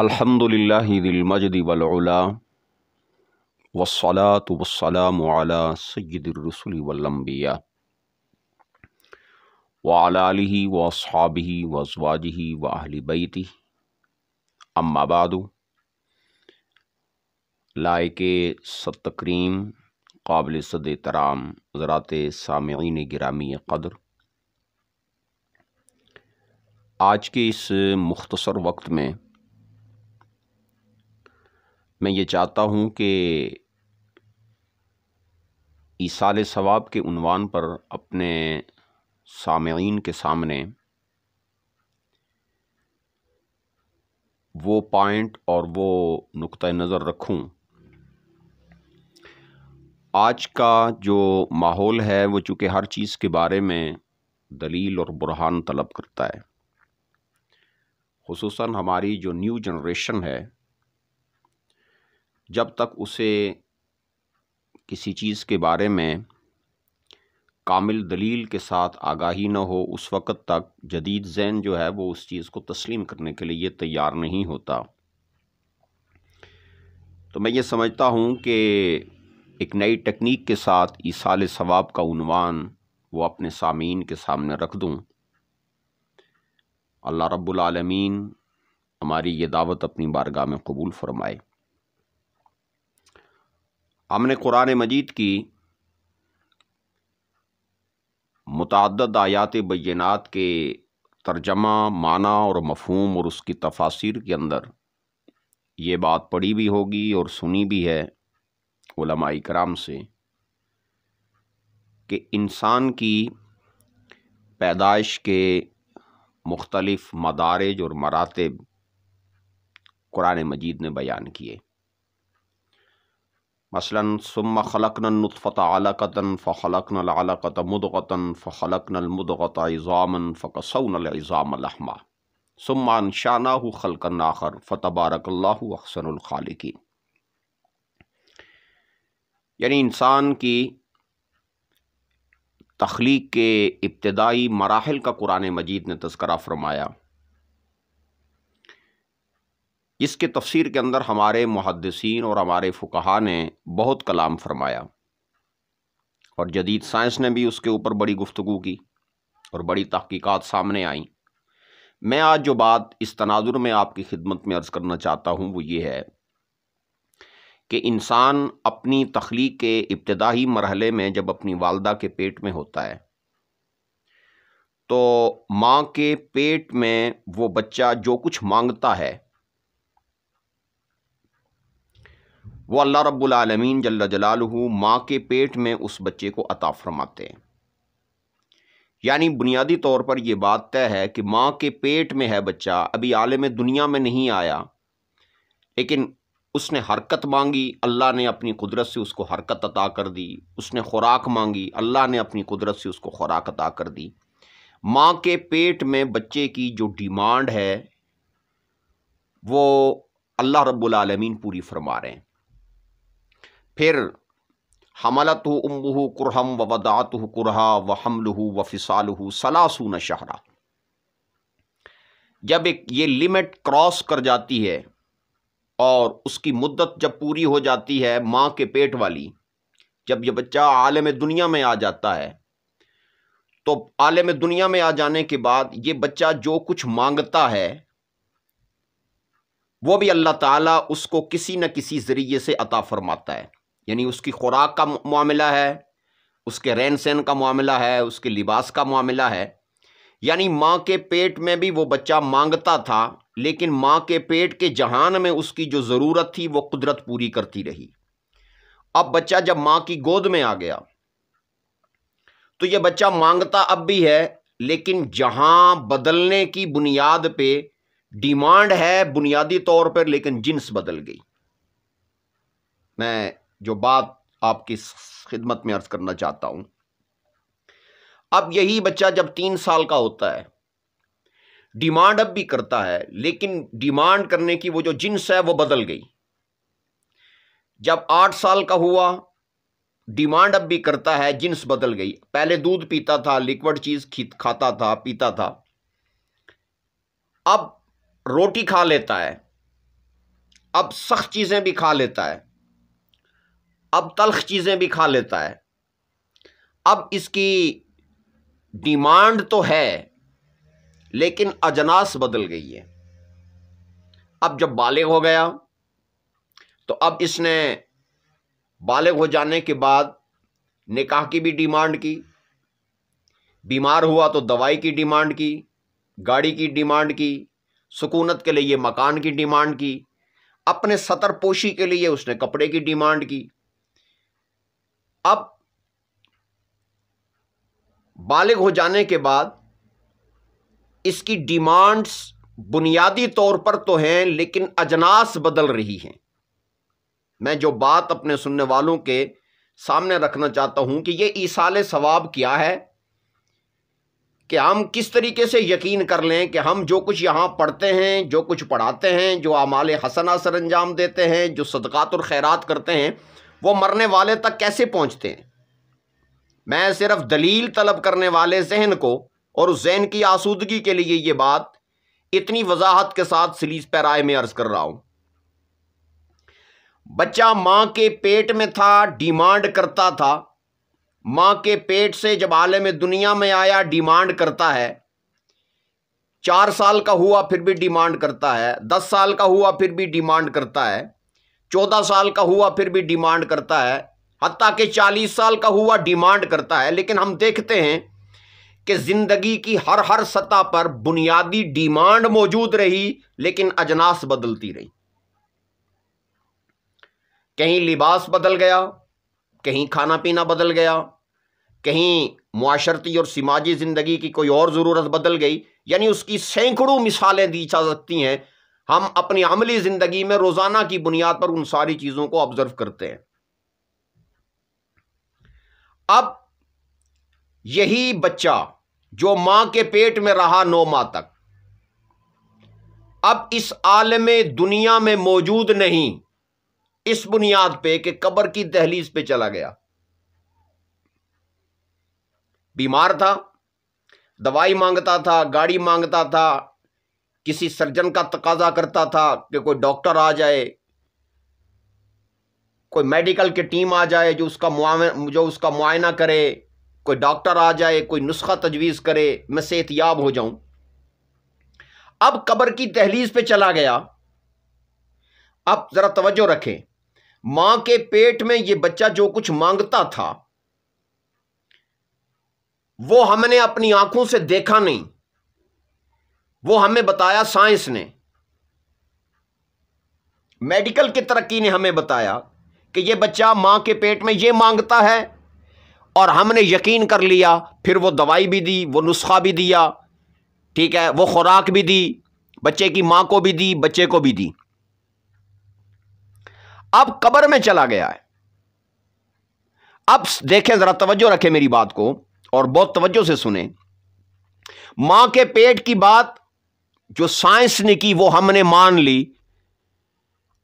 अलहमदिल्लामजद वला वसलात वसलाम सैदरसुल वलम्बिया वाली वसहाबी वजवाजी व अहली बैती अम्माबाद लायक सद तकरीम काबिल सद तराम ज़रात सामीन गिरामी कदर आज के इस मुख्तसर वक्त में मैं ये चाहता हूँ कि ईसाल सवाब के उनवान पर अपने सामीन के सामने वो पॉइंट और वो नुक़ नज़र रखूँ आज का जो माहौल है वो चूँकि हर चीज़ के बारे में दलील और बुरहान तलब करता है खसूस हमारी जो न्यू जनरेशन है जब तक उसे किसी चीज़ के बारे में कामिल दलील के साथ आगाही न हो उस वक़्त तक जदीद जैन जो है वो उस चीज़ को तस्लीम करने के लिए तैयार नहीं होता तो मैं ये समझता हूँ कि एक नई टेक्निक के साथ ईसाल सवाब का उनवान वो अपने सामीन के सामने रख दूँ अल्लाह रब्बुल आलमीन हमारी ये दावत अपनी बारगाह में कबूल फरमाए हमने कुरान मजीद की मुतद आयात बैनात के तर्जमा माना और मफहम और उसकी तफासिर के अंदर ये बात पढ़ी भी होगी और सुनी भी है कराम से कि इंसान की पैदाइश के मुख्तलफ़ मदारज और मरातब कुरान मजीद ने बयान किए मसलन सुम खलकनफ़त अलकतन फ़लकन अलकत मुदगतन फ़लकन मुदगत इज़ामन फ़कसनज़ामलहमा सुम्मान शाना खलकन आखर फ़तबारकल्ला अक्सनखालिकीन यानी इंसान की तख्लीक के इब्तदाई मराहल का कुरान मजीद ने तस्करा फरमाया इसके तफसीर के अंदर हमारे मुहदसिन और हमारे फ़ुकहा ने बहुत कलाम फरमाया और जदीद साइंस ने भी उसके ऊपर बड़ी गुफ्तु की और बड़ी तहकीक़ात सामने आई मैं आज जो बात इस तनाजुर में आपकी खिदमत में अर्ज़ करना चाहता हूँ वो ये है कि इंसान अपनी तख्लीक के इब्तदाई मरहले में जब अपनी वालदा के पेट में होता है तो माँ के पेट में वो बच्चा जो कुछ मांगता है वो अल्लाह रब्बुलमीन जल्ला जलाल माँ के पेट में उस बच्चे को अता फरमाते हैं यानी बुनियादी तौर पर यह बात तय है कि माँ के पेट में है बच्चा अभी आलम दुनिया में नहीं आया लेकिन उसने हरकत मांगी अल्लाह ने अपनी कुदरत से उसको हरकत अता कर दी उसने खुराक मांगी अल्लाह ने अपनी कुदरत से उसको खुराक अता कर दी माँ के पेट में बच्चे की जो डिमांड है वो अल्लाह रब्बुल रबालमीन पूरी फरमा रहे हैं फिर हमलत हो कुरहम व वदात कुरहा व हमलहू व फिसालहू न शहरा जब एक ये लिमिट क्रॉस कर जाती है और उसकी मुद्दत जब पूरी हो जाती है माँ के पेट वाली जब ये बच्चा आलम दुनिया में आ जाता है तो आलम दुनिया में आ जाने के बाद ये बच्चा जो कुछ मांगता है वो भी अल्लाह ताला उसको किसी न किसी ज़रिए से अता फरमाता है यानी उसकी खुराक का मामला है उसके रहन सहन का मामला है उसके लिबास का मामला है यानी माँ के पेट में भी वो बच्चा मांगता था लेकिन माँ के पेट के जहान में उसकी जो ज़रूरत थी वो कुदरत पूरी करती रही अब बच्चा जब माँ की गोद में आ गया तो ये बच्चा मांगता अब भी है लेकिन जहाँ बदलने की बुनियाद पे डिमांड है बुनियादी तौर पर लेकिन जिन्स बदल गई मैं जो बात आपकी खिदमत में अर्ज़ करना चाहता हूं अब यही बच्चा जब तीन साल का होता है डिमांड अब भी करता है लेकिन डिमांड करने की वो जो जिन्स है वो बदल गई जब आठ साल का हुआ डिमांड अब भी करता है जिन्स बदल गई पहले दूध पीता था लिक्विड चीज़ खाता था पीता था अब रोटी खा लेता है अब सख्त चीज़ें भी खा लेता है अब तलख चीज़ें भी खा लेता है अब इसकी डिमांड तो है लेकिन अजनास बदल गई है अब जब बालिग हो गया तो अब इसने बालिग हो जाने के बाद निकाह की भी डिमांड की बीमार हुआ तो दवाई की डिमांड की गाड़ी की डिमांड की सुकूनत के लिए मकान की डिमांड की अपने सतर पोशी के लिए उसने कपड़े की डिमांड की अब बालिग हो जाने के बाद इसकी डिमांड्स बुनियादी तौर पर तो हैं लेकिन अजनास बदल रही हैं मैं जो बात अपने सुनने वालों के सामने रखना चाहता हूं कि ये ईसाल सवाब क्या है कि हम किस तरीके से यकीन कर लें कि हम जो कुछ यहां पढ़ते हैं जो कुछ पढ़ाते हैं जो अमाल हसना सर अंजाम देते हैं जो सदक़ात और खैरात करते हैं वो मरने वाले तक कैसे पहुंचते हैं मैं सिर्फ दलील तलब करने वाले जहन को और उस जहन की आसूदगी के लिए ये बात इतनी वजाहत के साथ सलीस पैराए में अर्ज कर रहा हूं बच्चा मां के पेट में था डिमांड करता था मां के पेट से जब आले में दुनिया में आया डिमांड करता है चार साल का हुआ फिर भी डिमांड करता है दस साल का हुआ फिर भी डिमांड करता है चौदह साल का हुआ फिर भी डिमांड करता है हती कि चालीस साल का हुआ डिमांड करता है लेकिन हम देखते हैं कि ज़िंदगी की हर हर सतह पर बुनियादी डिमांड मौजूद रही लेकिन अजनास बदलती रही कहीं लिबास बदल गया कहीं खाना पीना बदल गया कहीं माशरती और समाजी ज़िंदगी की कोई और ज़रूरत बदल गई यानी उसकी सैकड़ों मिसालें दी जा सकती हैं हम अपनी अमली ज़िंदगी में रोज़ाना की बुनियाद पर उन सारी चीज़ों को ऑब्ज़र्व करते हैं अब यही बच्चा जो मां के पेट में रहा नौ माह तक अब इस आलम दुनिया में मौजूद नहीं इस बुनियाद पे कि कब्र की दहलीज पे चला गया बीमार था दवाई मांगता था गाड़ी मांगता था किसी सर्जन का तकाजा करता था कि कोई डॉक्टर आ जाए कोई मेडिकल की टीम आ जाए जो उसका जो उसका मुआयना करे कोई डॉक्टर आ जाए कोई नुस्खा तजवीज़ करे मैं सेहतियाब हो जाऊं अब कब्र की तहलीज पे चला गया अब ज़रा तवज्जो रखें माँ के पेट में ये बच्चा जो कुछ मांगता था वो हमने अपनी आंखों से देखा नहीं वो हमें बताया साइंस ने मेडिकल की तरक्की ने हमें बताया कि ये बच्चा मां के पेट में ये मांगता है और हमने यकीन कर लिया फिर वो दवाई भी दी वो नुस्खा भी दिया ठीक है वो खुराक भी दी बच्चे की मां को भी दी बच्चे को भी दी अब कब्र में चला गया है अब देखें ज़रा तवज्जो रखें मेरी बात को और बहुत तवज्जो से सुने मां के पेट की बात जो साइंस ने की वो हमने मान ली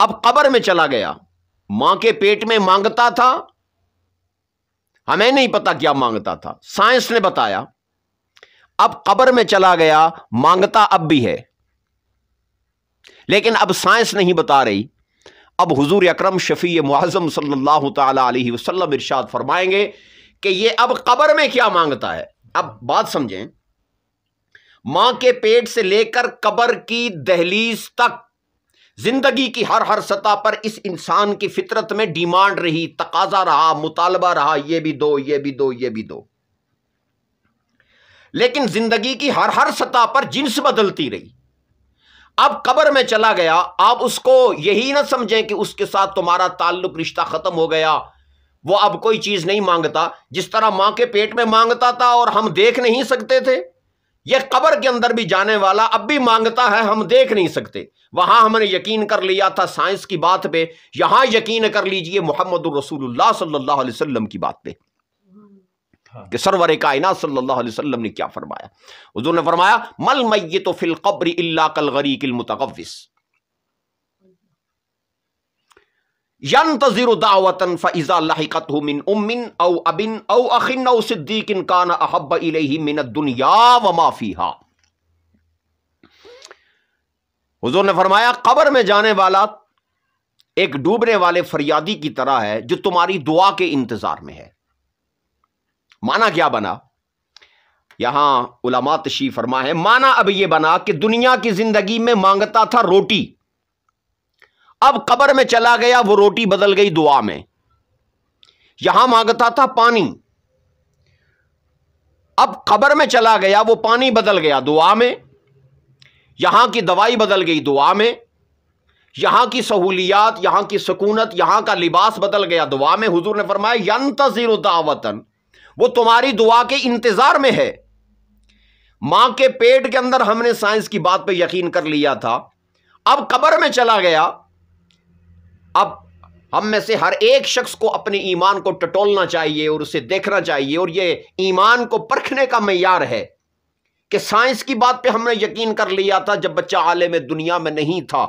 अब कब्र में चला गया मां के पेट में मांगता था हमें नहीं पता क्या मांगता था साइंस ने बताया अब कब्र में चला गया मांगता अब भी है लेकिन अब साइंस नहीं बता रही अब हुजूर अकरम शफी मुआज़म सल्लल्लाहु अलैहि वसल्लम इरशाद फरमाएंगे कि ये अब कब्र में क्या मांगता है अब बात समझें मां के पेट से लेकर कबर की दहलीज तक जिंदगी की हर हर सतह पर इस इंसान की फितरत में डिमांड रही तकाजा रहा मुतालबा रहा ये भी दो ये भी दो ये भी दो लेकिन जिंदगी की हर हर सतह पर जिन्स बदलती रही अब कबर में चला गया आप उसको यही ना समझें कि उसके साथ तुम्हारा ताल्लुक रिश्ता खत्म हो गया वो अब कोई चीज नहीं मांगता जिस तरह मां के पेट में मांगता था और हम देख नहीं सकते थे यह कबर के अंदर भी जाने वाला अब भी मांगता है हम देख नहीं सकते वहां हमने यकीन कर लिया था साइंस की बात पे यहां यकीन कर लीजिए मोहम्मद रसूलुल्लाह सल्लल्लाहु अलैहि वसल्लम की बात पे हाँ। कि सरवर कायनात सल्लल्लाहु अलैहि वसल्लम ने क्या फरमाया हुजूर ने फरमाया मल मैय तो फिल कब्र इल्ला कल गरीक मुतकविस ينتظر دعوة فإذا لحقته من أم أو أب أو أخ أو صديق كان أحب إليه من الدنيا وما فيها हुजूर ने फरमाया कब्र में जाने वाला एक डूबने वाले फरियादी की तरह है जो तुम्हारी दुआ के इंतजार में है माना क्या बना यहां उलमा तशी फरमा है माना अब यह बना कि दुनिया की जिंदगी में मांगता था रोटी अब कबर में चला गया वो रोटी बदल गई दुआ में यहां मांगता था पानी अब कबर में चला गया वो पानी बदल गया दुआ में यहां की दवाई बदल गई दुआ में यहां की सहूलियात यहां की सुकूनत यहां का लिबास बदल गया दुआ में हुजूर ने फरमाया यंतजीर दावतन वो तुम्हारी दुआ के इंतजार में है मां के पेट के अंदर हमने साइंस की बात पर यकीन कर लिया था अब कबर में चला गया अब हम में से हर एक शख्स को अपने ईमान को टटोलना चाहिए और उसे देखना चाहिए और ये ईमान को परखने का मैार है कि साइंस की बात पे हमने यकीन कर लिया था जब बच्चा आलम दुनिया में नहीं था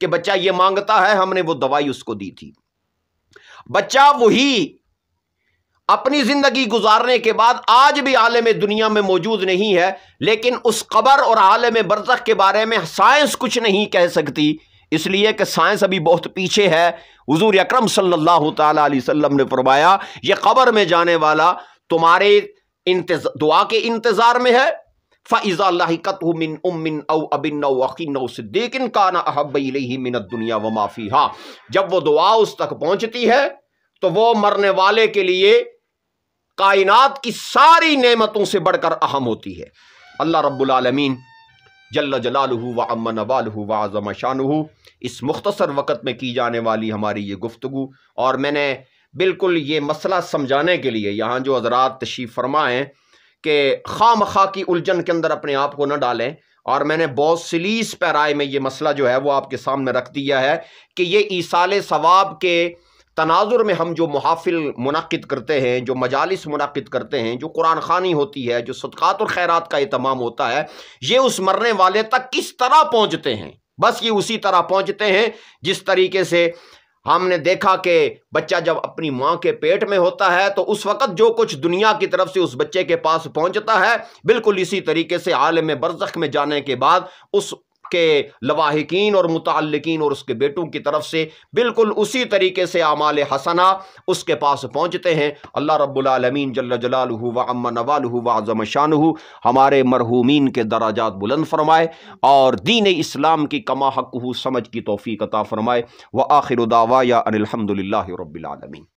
कि बच्चा ये मांगता है हमने वो दवाई उसको दी थी बच्चा वही अपनी जिंदगी गुजारने के बाद आज भी आलम दुनिया में मौजूद नहीं है लेकिन उस कबर और आलम बरसख के बारे में साइंस कुछ नहीं कह सकती इसलिए कि साइंस अभी बहुत पीछे है हजूर अक्रम सल्लल्लाहु अलैहि वसल्लम ने फरमाया ये कबर में जाने वाला तुम्हारे दुआ के इंतज़ार में है फ़ाइज़ाकतमिन उमिन जब वो दुआ उस तक पहुंचती है तो वो मरने वाले के लिए कायनात की सारी नेमतों से बढ़कर अहम होती है अल्लाह रब्बुल रबालमीन जल्ल जलाल व अमन अबालहू व आज़म शानहू इस मुख्तसर वक़्त में की जाने वाली हमारी ये गुफ्तु और मैंने बिल्कुल ये मसला समझाने के लिए यहाँ जो हजरात तशीफ़ फरमाएँ कि खाम खा की उलझन के अंदर अपने आप को न डालें और मैंने बौसलीस पैराए में ये मसला जो है वो आपके सामने रख दिया है कि ये ईसाल सवाब के तनाजुर में हम जो महाफिल मुनद करते हैं जो मजालस मुनद करते हैं जो कुरान खानी होती है जो सदक़ात और खैरत का अहतमाम होता है ये उस मरने वाले तक किस तरह पहुँचते हैं बस ये उसी तरह पहुँचते हैं जिस तरीके से हमने देखा कि बच्चा जब अपनी माँ के पेट में होता है तो उस वक़्त जो कुछ दुनिया की तरफ से उस बच्चे के पास पहुँचता है बिल्कुल इसी तरीके से आलम बरसख में जाने के बाद उस के लवाहिकीन और मुतलकिन और उसके बेटों की तरफ से बिल्कुल उसी तरीके से आमाल हसना उसके पास पहुँचते हैं अल्लाह रबालमीन जल जलाल व नवाल व शान हमारे मरहूमिन के दराजात बुलंद फरमाए और दीन इस्लाम की कमा हक समझ की तोफ़ी कता फरमाए व आखिर उदावा या अनिलहमदिल्ला रबालमीन